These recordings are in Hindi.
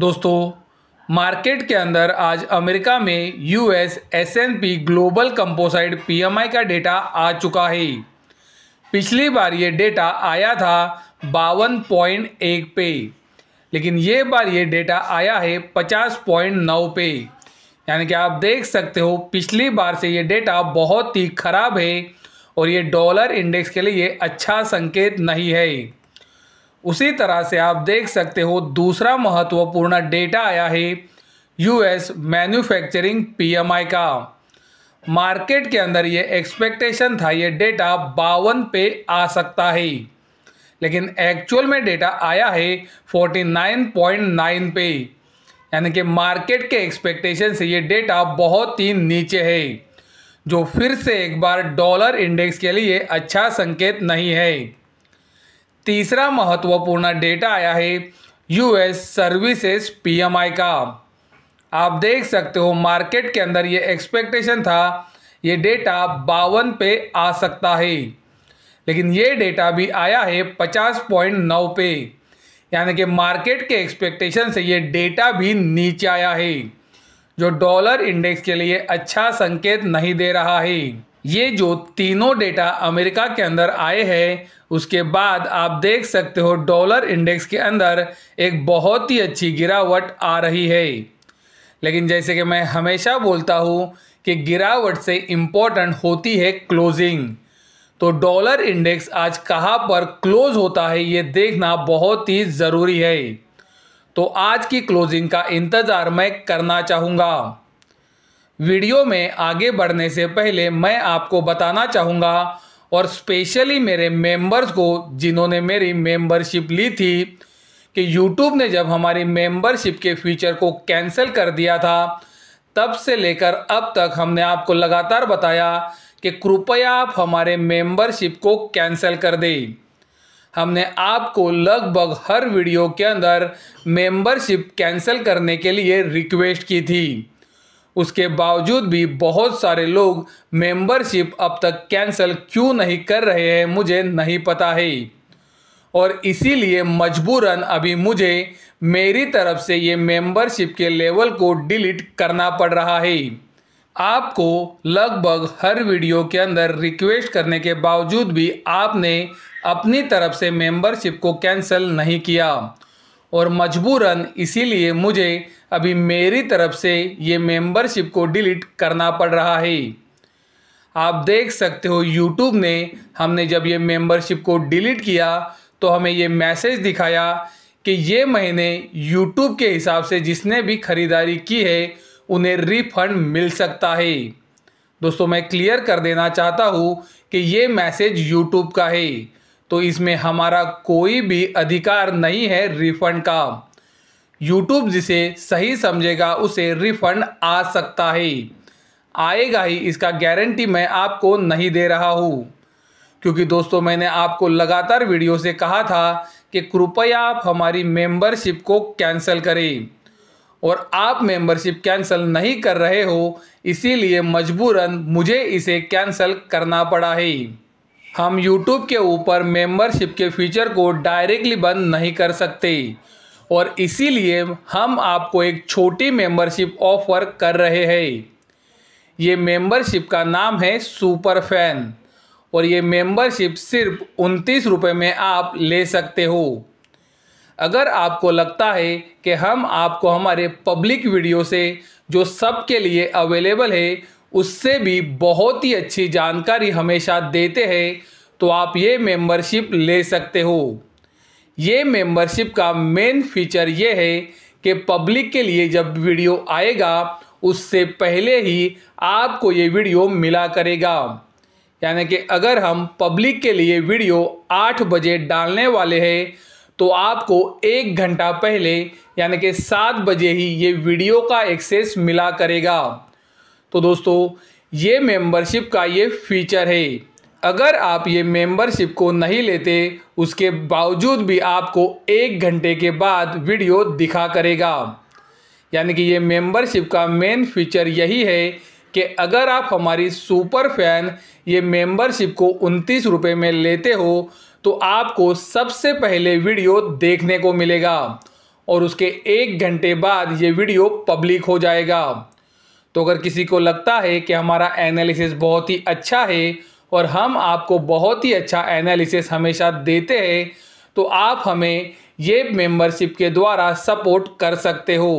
दोस्तों मार्केट के अंदर आज अमेरिका में US S and P global composite PMI का डेटा आ चुका है पिछली बार ये डेटा आया था बावन पॉइंट एक पे लेकिन ये बार ये डेटा आया है पचास पॉइंट नौ पे यानी कि आप देख सकते हो पिछली बार से ये डेटा बहुत ही ख़राब है और ये डॉलर इंडेक्स के लिए अच्छा संकेत नहीं है उसी तरह से आप देख सकते हो दूसरा महत्वपूर्ण डेटा आया है यूएस मैन्युफैक्चरिंग पीएमआई का मार्केट के अंदर ये एक्सपेक्टेशन था ये डेटा बावन पे आ सकता है लेकिन एक्चुअल में डेटा आया है फोर्टी नाइन पॉइंट नाइन पे यानी कि मार्केट के एक्सपेक्टेशन से ये डेटा बहुत ही नीचे है जो फिर से एक बार डॉलर इंडेक्स के लिए अच्छा संकेत नहीं है तीसरा महत्वपूर्ण डेटा आया है यूएस सर्विसेज पीएमआई का आप देख सकते हो मार्केट के अंदर ये एक्सपेक्टेशन था ये डेटा बावन पे आ सकता है लेकिन ये डेटा भी आया है पचास पॉइंट नौ पे यानी कि मार्केट के एक्सपेक्टेशन से ये डेटा भी नीचे आया है जो डॉलर इंडेक्स के लिए अच्छा संकेत नहीं दे रहा है ये जो तीनों डेटा अमेरिका के अंदर आए हैं उसके बाद आप देख सकते हो डॉलर इंडेक्स के अंदर एक बहुत ही अच्छी गिरावट आ रही है लेकिन जैसे कि मैं हमेशा बोलता हूँ कि गिरावट से इम्पोर्टेंट होती है क्लोजिंग तो डॉलर इंडेक्स आज कहाँ पर क्लोज होता है ये देखना बहुत ही ज़रूरी है तो आज की क्लोजिंग का इंतज़ार मैं करना चाहूँगा वीडियो में आगे बढ़ने से पहले मैं आपको बताना चाहूँगा और स्पेशली मेरे मेंबर्स को जिन्होंने मेरी मेंबरशिप ली थी कि यूट्यूब ने जब हमारी मेंबरशिप के फीचर को कैंसिल कर दिया था तब से लेकर अब तक हमने आपको लगातार बताया कि कृपया आप हमारे मेंबरशिप को कैंसिल कर दें हमने आपको लगभग हर वीडियो के अंदर मेंबरशिप कैंसिल करने के लिए रिक्वेस्ट की थी उसके बावजूद भी बहुत सारे लोग मेंबरशिप अब तक कैंसिल क्यों नहीं कर रहे हैं मुझे नहीं पता है और इसीलिए मजबूरन अभी मुझे मेरी तरफ से ये मेंबरशिप के लेवल को डिलीट करना पड़ रहा है आपको लगभग हर वीडियो के अंदर रिक्वेस्ट करने के बावजूद भी आपने अपनी तरफ से मेंबरशिप को कैंसिल नहीं किया और मजबूरन इसीलिए मुझे अभी मेरी तरफ से ये मेंबरशिप को डिलीट करना पड़ रहा है आप देख सकते हो यूट्यूब ने हमने जब ये मेंबरशिप को डिलीट किया तो हमें ये मैसेज दिखाया कि ये महीने यूट्यूब के हिसाब से जिसने भी खरीदारी की है उन्हें रिफंड मिल सकता है दोस्तों मैं क्लियर कर देना चाहता हूँ कि ये मैसेज यूट्यूब का है तो इसमें हमारा कोई भी अधिकार नहीं है रिफंड का यूट्यूब जिसे सही समझेगा उसे रिफंड आ सकता है आएगा ही इसका गारंटी मैं आपको नहीं दे रहा हूँ क्योंकि दोस्तों मैंने आपको लगातार वीडियो से कहा था कि कृपया आप हमारी मेंबरशिप को कैंसिल करें और आप मेंबरशिप कैंसिल नहीं कर रहे हो इसीलिए मजबूरन मुझे इसे कैंसिल करना पड़ा है हम यूट्यूब के ऊपर मेंबरशिप के फीचर को डायरेक्टली बंद नहीं कर सकते और इसीलिए हम आपको एक छोटी मेंबरशिप ऑफर कर रहे हैं ये मेंबरशिप का नाम है सुपर फैन और ये मेंबरशिप सिर्फ उनतीस रुपये में आप ले सकते हो अगर आपको लगता है कि हम आपको हमारे पब्लिक वीडियो से जो सबके लिए अवेलेबल है उससे भी बहुत ही अच्छी जानकारी हमेशा देते हैं तो आप ये मेंबरशिप ले सकते हो ये मेंबरशिप का मेन फीचर ये है कि पब्लिक के लिए जब वीडियो आएगा उससे पहले ही आपको ये वीडियो मिला करेगा यानी कि अगर हम पब्लिक के लिए वीडियो आठ बजे डालने वाले हैं तो आपको एक घंटा पहले यानी कि सात बजे ही ये वीडियो का एक्सेस मिला करेगा तो दोस्तों ये मेंबरशिप का ये फीचर है अगर आप ये मेंबरशिप को नहीं लेते उसके बावजूद भी आपको एक घंटे के बाद वीडियो दिखा करेगा यानी कि ये मेंबरशिप का मेन फीचर यही है कि अगर आप हमारी सुपर फैन ये मेंबरशिप को उनतीस रुपये में लेते हो तो आपको सबसे पहले वीडियो देखने को मिलेगा और उसके एक घंटे बाद ये वीडियो पब्लिक हो जाएगा तो अगर किसी को लगता है कि हमारा एनालिसिस बहुत ही अच्छा है और हम आपको बहुत ही अच्छा एनालिसिस हमेशा देते हैं तो आप हमें ये मेंबरशिप के द्वारा सपोर्ट कर सकते हो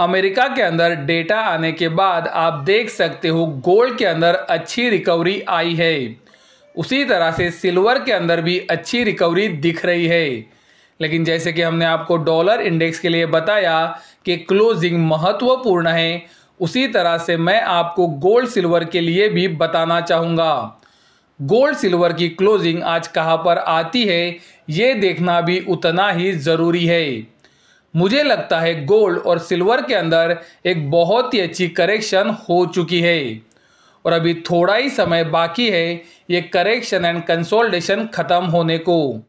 अमेरिका के अंदर डेटा आने के बाद आप देख सकते हो गोल्ड के अंदर अच्छी रिकवरी आई है उसी तरह से सिल्वर के अंदर भी अच्छी रिकवरी दिख रही है लेकिन जैसे कि हमने आपको डॉलर इंडेक्स के लिए बताया कि क्लोजिंग महत्वपूर्ण है उसी तरह से मैं आपको गोल्ड सिल्वर के लिए भी बताना चाहूँगा गोल्ड सिल्वर की क्लोजिंग आज कहाँ पर आती है ये देखना भी उतना ही ज़रूरी है मुझे लगता है गोल्ड और सिल्वर के अंदर एक बहुत ही अच्छी करेक्शन हो चुकी है और अभी थोड़ा ही समय बाकी है ये करेक्शन एंड कंसोल्टेशन ख़त्म होने को